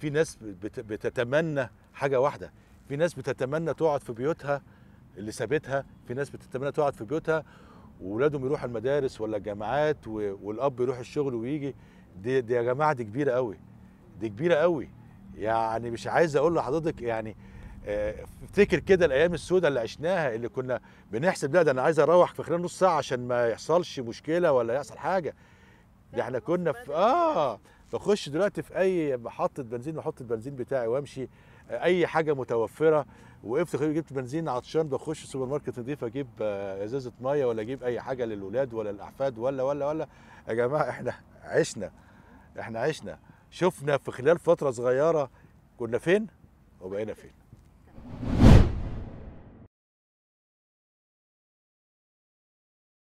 في ناس بتتمنى حاجه واحده في ناس بتتمنى تقعد في بيوتها اللي سابتها في ناس بتتمنى تقعد في بيوتها وولادهم يروحوا المدارس ولا الجامعات والاب يروح الشغل ويجي دي, دي يا جماعه دي كبيره قوي دي كبيره قوي يعني مش عايز اقول لحضرتك يعني آه، افتكر كده الايام السوداء اللي عشناها اللي كنا بنحسب لا ده انا عايز اروح في خلال نص ساعه عشان ما يحصلش مشكله ولا يحصل حاجه ده احنا كنا في اه بخش دلوقتي في اي محطه بنزين بحط البنزين بتاعي وامشي آه، اي حاجه متوفره وقفت جبت بنزين عطشان بخش سوبر ماركت نضيف اجيب آه، ازازه ميه ولا اجيب اي حاجه للولاد ولا الاحفاد ولا ولا ولا يا جماعه احنا عشنا احنا عشنا شفنا في خلال فتره صغيره كنا فين وبقينا فين